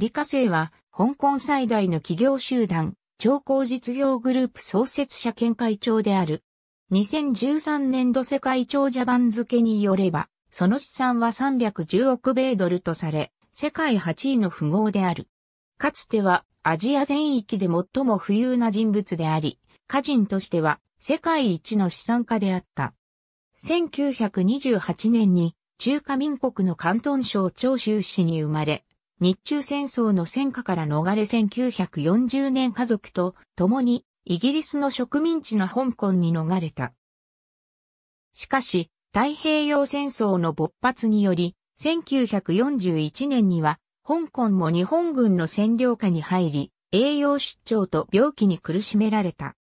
李科生は、香港最大の企業集団、超高実業グループ創設者兼会長である。2013年度世界長者番付によれば、その資産は310億米ドルとされ、世界8位の富豪である。かつてはアジア全域で最も富裕な人物であり、家人としては世界一の資産家であった。1928年に中華民国の広東省長州市に生まれ、日中戦争の戦火から逃れ1940年家族と共にイギリスの植民地の香港に逃れた。しかし、太平洋戦争の勃発により、1941年には、香港も日本軍の占領下に入り、栄養失調と病気に苦しめられた。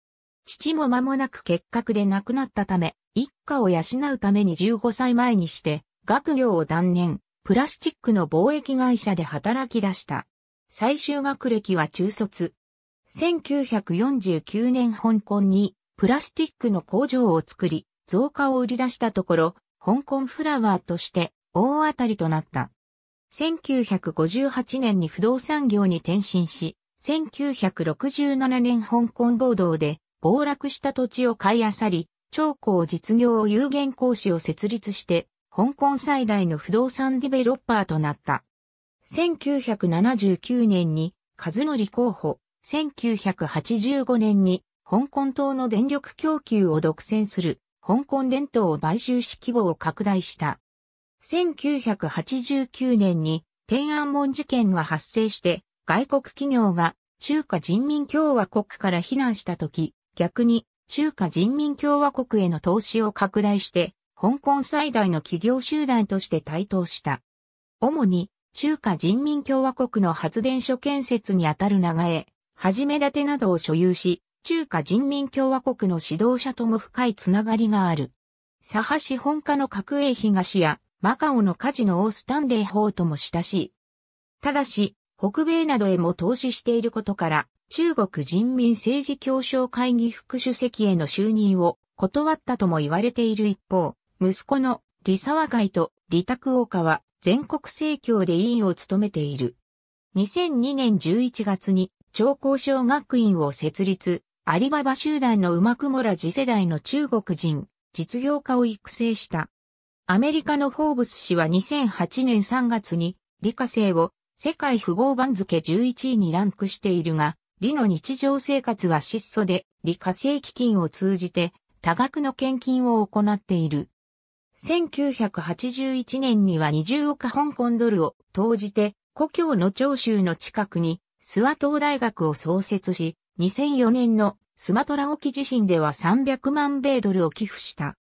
父も間もなく結核で亡くなったため、一家を養うために15歳前にして、学業を断念。プラスチックの貿易会社で働き出した。最終学歴は中卒。1949年香港にプラスチックの工場を作り、増加を売り出したところ、香港フラワーとして大当たりとなった。1958年に不動産業に転身し、1967年香港暴動で暴落した土地を買い漁り、長江実業有限公司を設立して香港最大の不動産ディベロッパーとなった。1979年に和則候補、1985年に香港島の電力供給を独占する香港電灯を買収し規模を拡大した。1989年に天安門事件が発生して外国企業が中華人民共和国から避難した時、逆に中華人民共和国への投資を拡大して香港最大の企業集団として台頭した。主に中華人民共和国の発電所建設にあたる長江、はじめ立てなどを所有し、中華人民共和国の指導者とも深いつながりがある。佐派資本家の角営東やマカオのカジノオースタンレイ法とも親しい。ただし、北米などへも投資していることから、中国人民政治協商会議副主席への就任を断ったとも言われている一方、息子の李沢イと李卓岡は全国政教で委員を務めている。2002年11月に長江小学院を設立、アリババ集団の馬雲ら次世代の中国人、実業家を育成した。アメリカのフォーブス氏は2008年3月に、理科生を世界富豪番付11位にランクしているが、理の日常生活は質素で、理科生基金を通じて多額の献金を行っている。1981年には20億香港ドルを投じて、故郷の長州の近くに、諏訪島大学を創設し、2004年のスマトラ沖地震では300万米ドルを寄付した。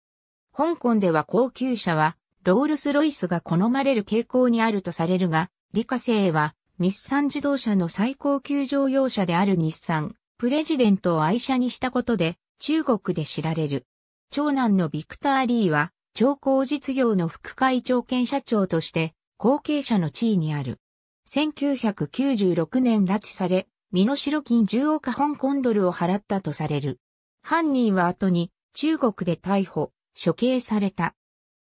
香港では高級車は、ロールスロイスが好まれる傾向にあるとされるが、理科生は、日産自動車の最高級乗用車である日産、プレジデントを愛車にしたことで、中国で知られる。長男のビクター・リーは、長工実業の副会長兼社長として後継者の地位にある。1996年拉致され、身代金10億香港ドルを払ったとされる。犯人は後に中国で逮捕、処刑された。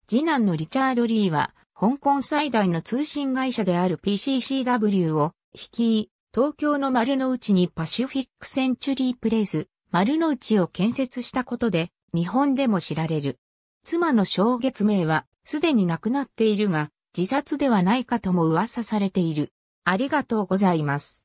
次男のリチャード・リーは、香港最大の通信会社である PCCW を率い、東京の丸の内にパシフィックセンチュリープレイス、丸の内を建設したことで、日本でも知られる。妻の正月名は、すでに亡くなっているが、自殺ではないかとも噂されている。ありがとうございます。